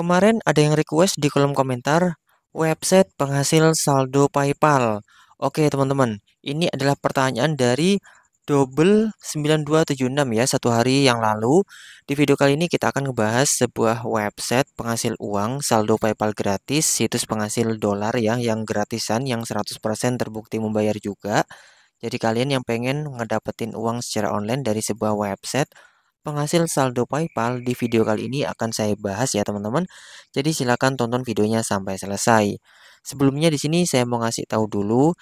Kemarin ada yang request di kolom komentar website penghasil saldo PayPal. Oke, teman-teman. Ini adalah pertanyaan dari double 9276 ya satu hari yang lalu. Di video kali ini kita akan ngebahas sebuah website penghasil uang saldo PayPal gratis, situs penghasil dolar ya yang gratisan yang 100% terbukti membayar juga. Jadi kalian yang pengen ngedapetin uang secara online dari sebuah website penghasil saldo PayPal di video kali ini akan saya bahas ya teman-teman. Jadi silakan tonton videonya sampai selesai. Sebelumnya di sini saya mau ngasih tahu dulu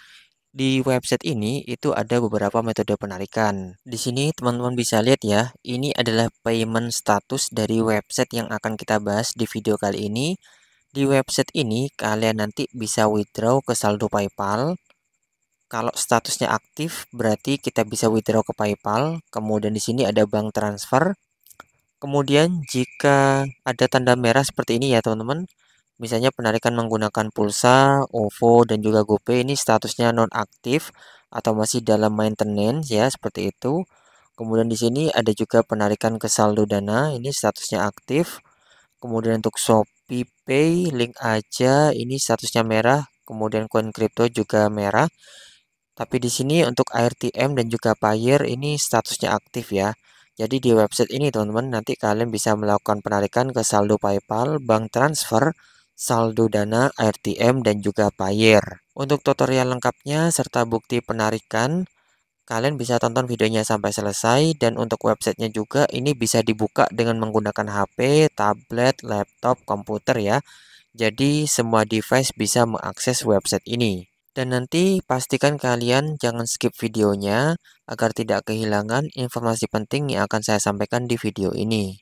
di website ini itu ada beberapa metode penarikan. Di sini teman-teman bisa lihat ya, ini adalah payment status dari website yang akan kita bahas di video kali ini. Di website ini kalian nanti bisa withdraw ke saldo PayPal kalau statusnya aktif, berarti kita bisa withdraw ke PayPal. Kemudian di sini ada bank transfer. Kemudian jika ada tanda merah seperti ini ya teman-teman, misalnya penarikan menggunakan pulsa, OVO, dan juga GoPay, ini statusnya non aktif atau masih dalam maintenance ya, seperti itu. Kemudian di sini ada juga penarikan ke saldo dana, ini statusnya aktif. Kemudian untuk Shopee Pay, link aja, ini statusnya merah. Kemudian koin kripto juga merah. Tapi di sini untuk RTM dan juga Payer ini statusnya aktif ya. Jadi di website ini teman-teman nanti kalian bisa melakukan penarikan ke saldo PayPal, bank transfer, saldo dana RTM dan juga Payer. Untuk tutorial lengkapnya serta bukti penarikan, kalian bisa tonton videonya sampai selesai dan untuk websitenya juga ini bisa dibuka dengan menggunakan HP, tablet, laptop, komputer ya. Jadi semua device bisa mengakses website ini. Dan nanti pastikan kalian jangan skip videonya agar tidak kehilangan informasi penting yang akan saya sampaikan di video ini.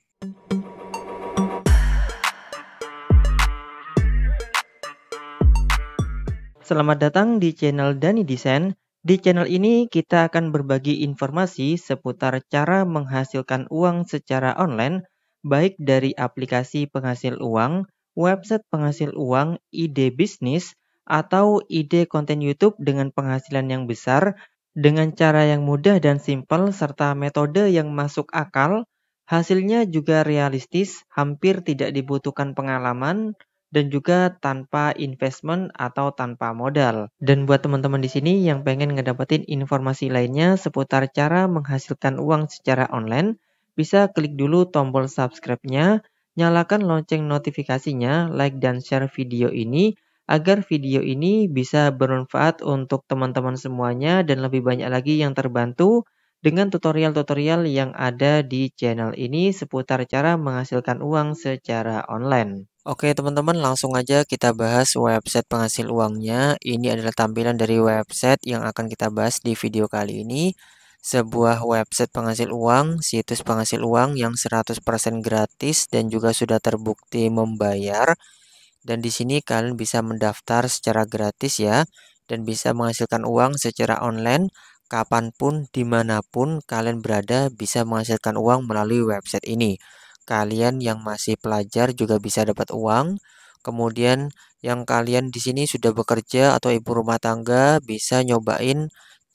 Selamat datang di channel Dani Desain. Di channel ini kita akan berbagi informasi seputar cara menghasilkan uang secara online baik dari aplikasi penghasil uang, website penghasil uang, ide bisnis, atau ide konten YouTube dengan penghasilan yang besar dengan cara yang mudah dan simpel serta metode yang masuk akal, hasilnya juga realistis, hampir tidak dibutuhkan pengalaman dan juga tanpa investment atau tanpa modal. Dan buat teman-teman di sini yang pengen ngedapetin informasi lainnya seputar cara menghasilkan uang secara online, bisa klik dulu tombol subscribe-nya, nyalakan lonceng notifikasinya, like dan share video ini agar video ini bisa bermanfaat untuk teman-teman semuanya dan lebih banyak lagi yang terbantu dengan tutorial-tutorial yang ada di channel ini seputar cara menghasilkan uang secara online. Oke teman-teman langsung aja kita bahas website penghasil uangnya. Ini adalah tampilan dari website yang akan kita bahas di video kali ini. Sebuah website penghasil uang, situs penghasil uang yang 100% gratis dan juga sudah terbukti membayar dan di sini kalian bisa mendaftar secara gratis ya dan bisa menghasilkan uang secara online kapanpun dimanapun kalian berada bisa menghasilkan uang melalui website ini. Kalian yang masih pelajar juga bisa dapat uang. Kemudian yang kalian di sini sudah bekerja atau ibu rumah tangga bisa nyobain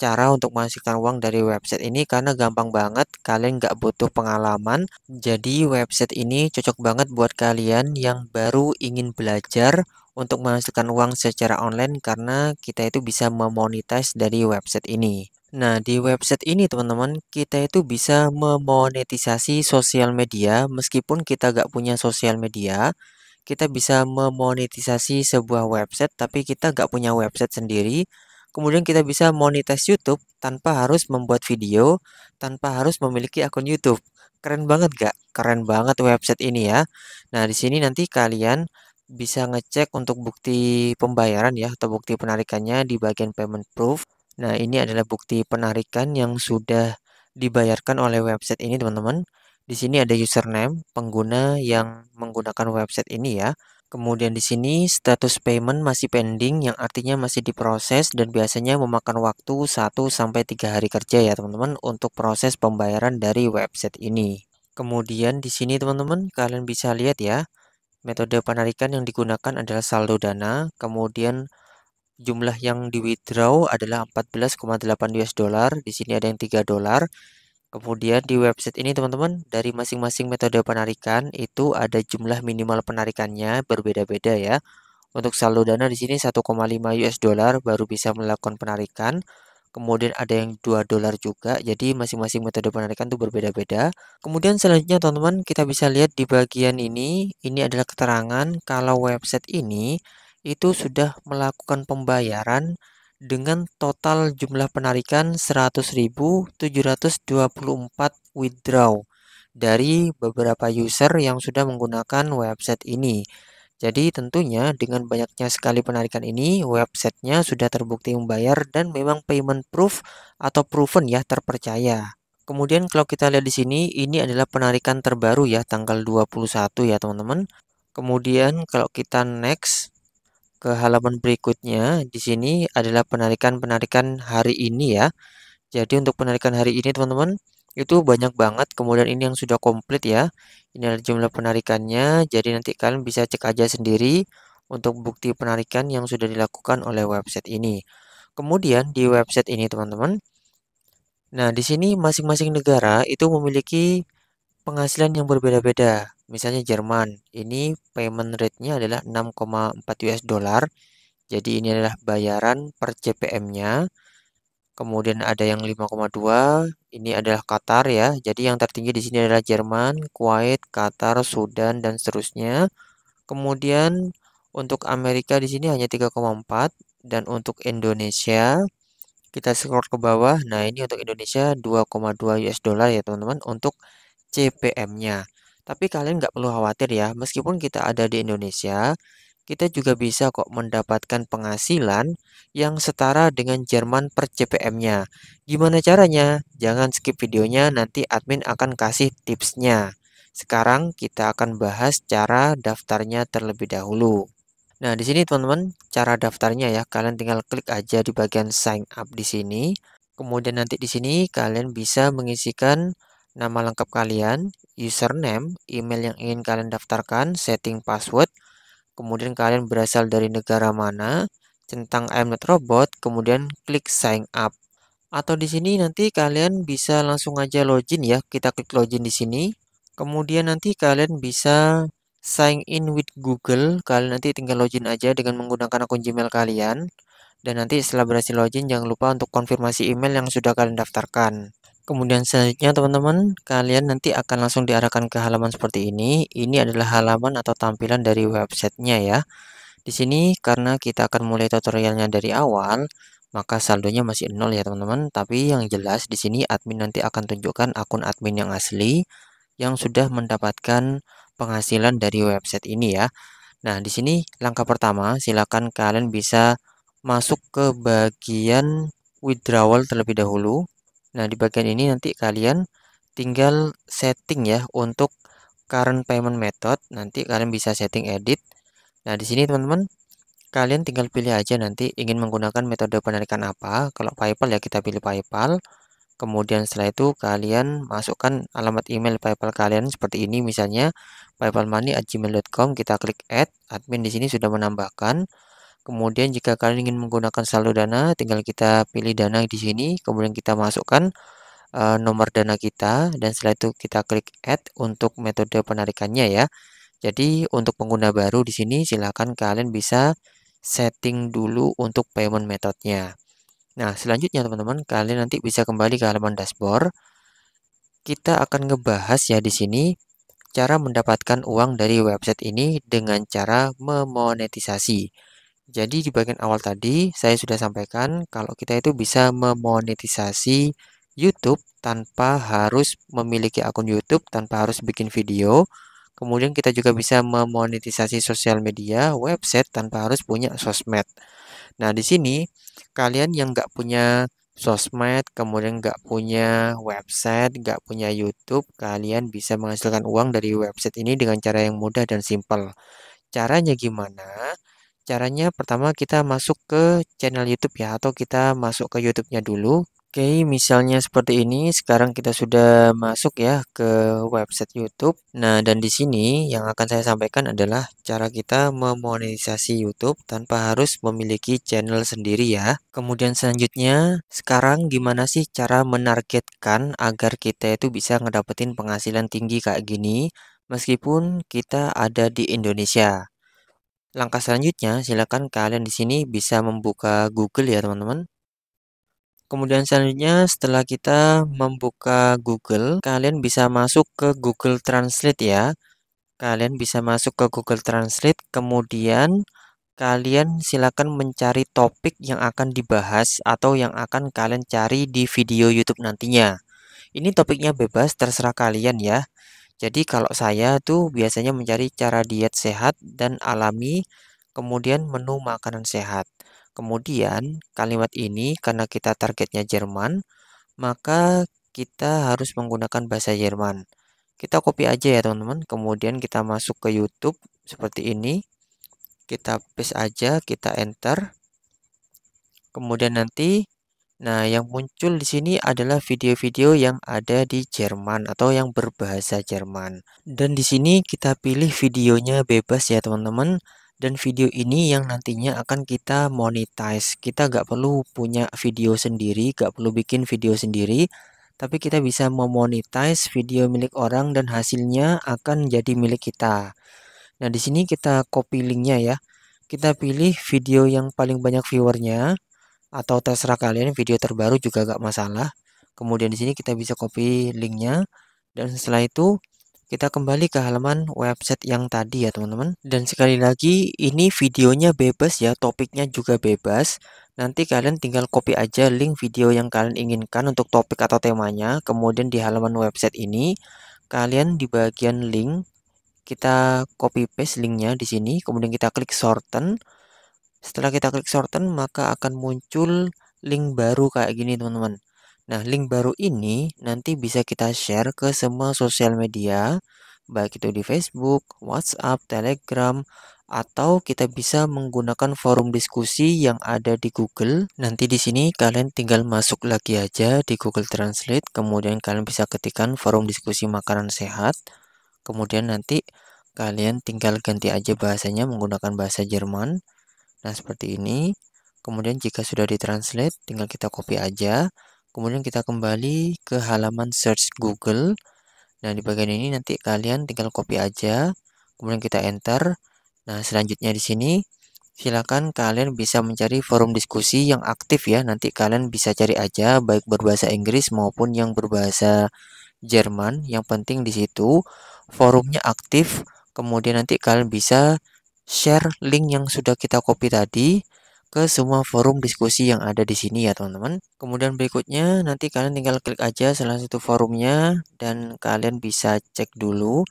cara untuk menghasilkan uang dari website ini karena gampang banget kalian nggak butuh pengalaman jadi website ini cocok banget buat kalian yang baru ingin belajar untuk menghasilkan uang secara online karena kita itu bisa memonetize dari website ini Nah, di website ini teman-teman, kita itu bisa memonetisasi sosial media meskipun kita gak punya sosial media. Kita bisa memonetisasi sebuah website tapi kita gak punya website sendiri. Kemudian kita bisa monetize YouTube tanpa harus membuat video, tanpa harus memiliki akun YouTube. Keren banget gak? Keren banget website ini ya. Nah, di sini nanti kalian bisa ngecek untuk bukti pembayaran ya atau bukti penarikannya di bagian payment proof. Nah, ini adalah bukti penarikan yang sudah dibayarkan oleh website ini, teman-teman. Di sini ada username pengguna yang menggunakan website ini ya. Kemudian di sini status payment masih pending yang artinya masih diproses dan biasanya memakan waktu 1 sampai 3 hari kerja ya teman-teman untuk proses pembayaran dari website ini. Kemudian di sini teman-teman kalian bisa lihat ya metode penarikan yang digunakan adalah saldo dana, kemudian jumlah yang di withdraw adalah 14,8 US dollar, di sini ada yang 3 dolar, Kemudian di website ini teman-teman dari masing-masing metode penarikan itu ada jumlah minimal penarikannya berbeda-beda ya. Untuk saldo dana di sini 1,5 US dollar baru bisa melakukan penarikan. Kemudian ada yang 2 dolar juga. Jadi masing-masing metode penarikan itu berbeda-beda. Kemudian selanjutnya teman-teman kita bisa lihat di bagian ini ini adalah keterangan kalau website ini itu sudah melakukan pembayaran dengan total jumlah penarikan 100.724 withdraw dari beberapa user yang sudah menggunakan website ini. Jadi tentunya dengan banyaknya sekali penarikan ini, websitenya sudah terbukti membayar dan memang payment proof atau proven ya terpercaya. Kemudian kalau kita lihat di sini, ini adalah penarikan terbaru ya tanggal 21 ya teman-teman. Kemudian kalau kita next, ke halaman berikutnya. Di sini adalah penarikan-penarikan hari ini ya. Jadi untuk penarikan hari ini teman-teman itu banyak banget. Kemudian ini yang sudah komplit ya. Ini adalah jumlah penarikannya. Jadi nanti kalian bisa cek aja sendiri untuk bukti penarikan yang sudah dilakukan oleh website ini. Kemudian di website ini teman-teman. Nah, di sini masing-masing negara itu memiliki penghasilan yang berbeda-beda. Misalnya Jerman, ini payment rate-nya adalah 6,4 US dollar. Jadi ini adalah bayaran per CPM-nya. Kemudian ada yang 5,2, ini adalah Qatar ya. Jadi yang tertinggi di sini adalah Jerman, Kuwait, Qatar, Sudan dan seterusnya. Kemudian untuk Amerika di sini hanya 3,4 dan untuk Indonesia kita scroll ke bawah. Nah, ini untuk Indonesia 2,2 US dollar ya, teman-teman. Untuk CPM-nya. Tapi kalian nggak perlu khawatir ya, meskipun kita ada di Indonesia, kita juga bisa kok mendapatkan penghasilan yang setara dengan Jerman per CPM-nya. Gimana caranya? Jangan skip videonya, nanti admin akan kasih tipsnya. Sekarang kita akan bahas cara daftarnya terlebih dahulu. Nah, di sini teman-teman, cara daftarnya ya, kalian tinggal klik aja di bagian sign up di sini. Kemudian nanti di sini kalian bisa mengisikan nama lengkap kalian, username, email yang ingin kalian daftarkan, setting password, kemudian kalian berasal dari negara mana, centang I'm not robot, kemudian klik sign up. Atau di sini nanti kalian bisa langsung aja login ya, kita klik login di sini. Kemudian nanti kalian bisa sign in with Google, kalian nanti tinggal login aja dengan menggunakan akun Gmail kalian. Dan nanti setelah berhasil login jangan lupa untuk konfirmasi email yang sudah kalian daftarkan kemudian selanjutnya teman-teman kalian nanti akan langsung diarahkan ke halaman seperti ini ini adalah halaman atau tampilan dari websitenya ya di sini karena kita akan mulai tutorialnya dari awal maka saldonya masih nol ya teman-teman tapi yang jelas di sini admin nanti akan tunjukkan akun admin yang asli yang sudah mendapatkan penghasilan dari website ini ya nah di sini langkah pertama silakan kalian bisa masuk ke bagian withdrawal terlebih dahulu Nah, di bagian ini nanti kalian tinggal setting ya untuk current payment method. Nanti kalian bisa setting edit. Nah, di sini teman-teman kalian tinggal pilih aja nanti ingin menggunakan metode penarikan apa. Kalau PayPal ya kita pilih PayPal. Kemudian setelah itu kalian masukkan alamat email PayPal kalian seperti ini misalnya paypalmoney@gmail.com kita klik add. Admin di sini sudah menambahkan Kemudian jika kalian ingin menggunakan saldo dana, tinggal kita pilih dana di sini, kemudian kita masukkan uh, nomor dana kita dan setelah itu kita klik add untuk metode penarikannya ya. Jadi untuk pengguna baru di sini silakan kalian bisa setting dulu untuk payment methodnya. Nah selanjutnya teman-teman kalian nanti bisa kembali ke halaman dashboard. Kita akan ngebahas ya di sini cara mendapatkan uang dari website ini dengan cara memonetisasi. Jadi di bagian awal tadi saya sudah sampaikan kalau kita itu bisa memonetisasi YouTube tanpa harus memiliki akun YouTube, tanpa harus bikin video. Kemudian kita juga bisa memonetisasi sosial media, website tanpa harus punya sosmed. Nah di sini kalian yang nggak punya sosmed, kemudian nggak punya website, nggak punya YouTube, kalian bisa menghasilkan uang dari website ini dengan cara yang mudah dan simpel. Caranya gimana? Caranya pertama kita masuk ke channel YouTube ya atau kita masuk ke YouTube-nya dulu. Oke, misalnya seperti ini. Sekarang kita sudah masuk ya ke website YouTube. Nah, dan di sini yang akan saya sampaikan adalah cara kita memonetisasi YouTube tanpa harus memiliki channel sendiri ya. Kemudian selanjutnya, sekarang gimana sih cara menargetkan agar kita itu bisa ngedapetin penghasilan tinggi kayak gini meskipun kita ada di Indonesia. Langkah selanjutnya, silakan kalian di sini bisa membuka Google ya teman-teman. Kemudian selanjutnya setelah kita membuka Google, kalian bisa masuk ke Google Translate ya. Kalian bisa masuk ke Google Translate, kemudian kalian silakan mencari topik yang akan dibahas atau yang akan kalian cari di video YouTube nantinya. Ini topiknya bebas, terserah kalian ya. Jadi kalau saya tuh biasanya mencari cara diet sehat dan alami, kemudian menu makanan sehat. Kemudian kalimat ini karena kita targetnya Jerman, maka kita harus menggunakan bahasa Jerman. Kita copy aja ya teman-teman, kemudian kita masuk ke YouTube seperti ini. Kita paste aja, kita enter. Kemudian nanti Nah, yang muncul di sini adalah video-video yang ada di Jerman atau yang berbahasa Jerman. Dan di sini kita pilih videonya bebas ya teman-teman. Dan video ini yang nantinya akan kita monetize. Kita nggak perlu punya video sendiri, nggak perlu bikin video sendiri. Tapi kita bisa memonetize video milik orang dan hasilnya akan jadi milik kita. Nah, di sini kita copy linknya ya. Kita pilih video yang paling banyak viewernya atau terserah kalian video terbaru juga gak masalah kemudian di sini kita bisa copy linknya dan setelah itu kita kembali ke halaman website yang tadi ya teman-teman dan sekali lagi ini videonya bebas ya topiknya juga bebas nanti kalian tinggal copy aja link video yang kalian inginkan untuk topik atau temanya kemudian di halaman website ini kalian di bagian link kita copy paste linknya di sini kemudian kita klik shorten setelah kita klik shorten, maka akan muncul link baru kayak gini teman-teman. Nah, link baru ini nanti bisa kita share ke semua sosial media, baik itu di Facebook, WhatsApp, Telegram, atau kita bisa menggunakan forum diskusi yang ada di Google. Nanti di sini kalian tinggal masuk lagi aja di Google Translate, kemudian kalian bisa ketikkan forum diskusi makanan sehat. Kemudian nanti kalian tinggal ganti aja bahasanya menggunakan bahasa Jerman. Nah, seperti ini. Kemudian jika sudah ditranslate, tinggal kita copy aja. Kemudian kita kembali ke halaman search Google. Nah, di bagian ini nanti kalian tinggal copy aja. Kemudian kita enter. Nah, selanjutnya di sini silakan kalian bisa mencari forum diskusi yang aktif ya. Nanti kalian bisa cari aja baik berbahasa Inggris maupun yang berbahasa Jerman. Yang penting di situ forumnya aktif. Kemudian nanti kalian bisa share link yang sudah kita copy tadi ke semua forum diskusi yang ada di sini ya teman-teman. Kemudian berikutnya nanti kalian tinggal klik aja salah satu forumnya dan kalian bisa cek dulu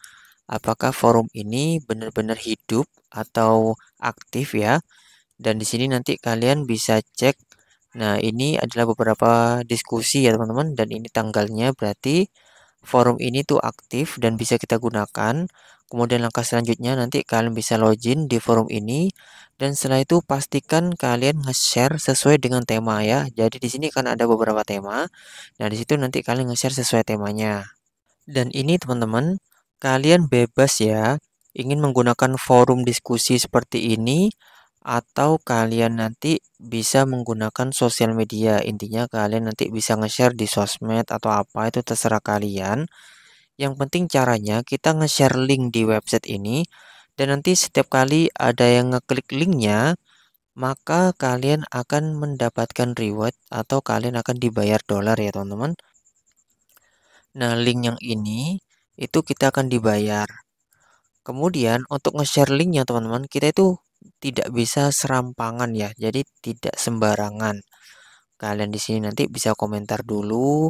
apakah forum ini benar-benar hidup atau aktif ya. Dan di sini nanti kalian bisa cek. Nah, ini adalah beberapa diskusi ya teman-teman dan ini tanggalnya berarti forum ini tuh aktif dan bisa kita gunakan. Kemudian langkah selanjutnya nanti kalian bisa login di forum ini dan setelah itu pastikan kalian nge-share sesuai dengan tema ya. Jadi di sini kan ada beberapa tema. Nah, di situ nanti kalian nge-share sesuai temanya. Dan ini teman-teman, kalian bebas ya ingin menggunakan forum diskusi seperti ini atau kalian nanti bisa menggunakan sosial media. Intinya kalian nanti bisa nge-share di sosmed atau apa itu terserah kalian. Yang penting caranya kita nge-share link di website ini dan nanti setiap kali ada yang ngeklik linknya maka kalian akan mendapatkan reward atau kalian akan dibayar dolar ya teman-teman. Nah link yang ini itu kita akan dibayar. Kemudian untuk nge-share linknya teman-teman kita itu tidak bisa serampangan ya. Jadi tidak sembarangan. Kalian di sini nanti bisa komentar dulu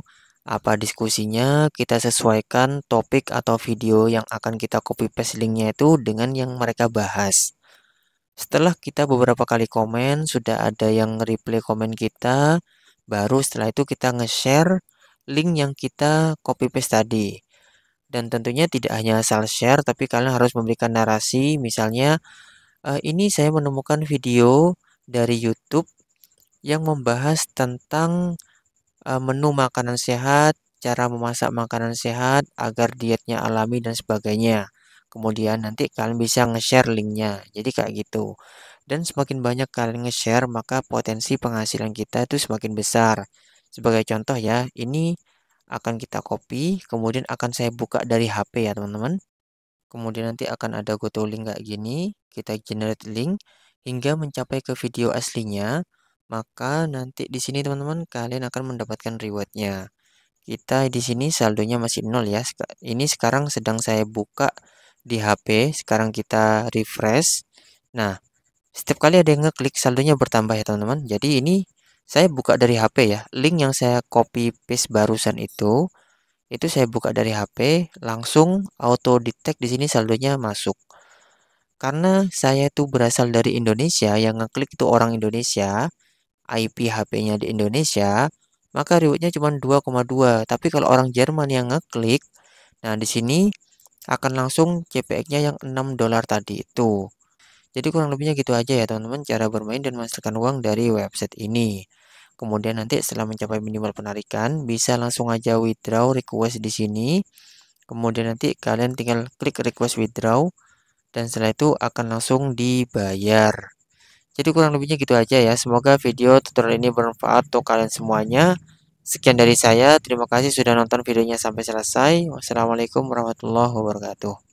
apa diskusinya, kita sesuaikan topik atau video yang akan kita copy paste linknya itu dengan yang mereka bahas. Setelah kita beberapa kali komen, sudah ada yang reply komen kita, baru setelah itu kita nge-share link yang kita copy paste tadi. Dan tentunya tidak hanya asal share, tapi kalian harus memberikan narasi, misalnya uh, ini saya menemukan video dari YouTube yang membahas tentang uh, menu makanan sehat, cara memasak makanan sehat agar dietnya alami dan sebagainya. Kemudian nanti kalian bisa nge-share linknya. Jadi kayak gitu. Dan semakin banyak kalian nge-share, maka potensi penghasilan kita itu semakin besar. Sebagai contoh ya, ini akan kita copy, kemudian akan saya buka dari HP ya teman-teman kemudian nanti akan ada goto link kayak gini kita generate link hingga mencapai ke video aslinya maka nanti di sini teman-teman kalian akan mendapatkan rewardnya kita di sini saldonya masih nol ya ini sekarang sedang saya buka di HP sekarang kita refresh nah setiap kali ada yang ngeklik saldonya bertambah ya teman-teman jadi ini saya buka dari HP ya link yang saya copy paste barusan itu itu saya buka dari HP langsung auto detect di sini saldonya masuk karena saya itu berasal dari Indonesia yang ngeklik itu orang Indonesia IP HP-nya di Indonesia maka rewardnya cuma 2,2 tapi kalau orang Jerman yang ngeklik nah di sini akan langsung CPX-nya yang 6 dolar tadi itu jadi kurang lebihnya gitu aja ya teman-teman cara bermain dan menghasilkan uang dari website ini kemudian nanti setelah mencapai minimal penarikan bisa langsung aja withdraw request di sini kemudian nanti kalian tinggal klik request withdraw dan setelah itu akan langsung dibayar jadi kurang lebihnya gitu aja ya semoga video tutorial ini bermanfaat untuk kalian semuanya sekian dari saya terima kasih sudah nonton videonya sampai selesai wassalamualaikum warahmatullahi wabarakatuh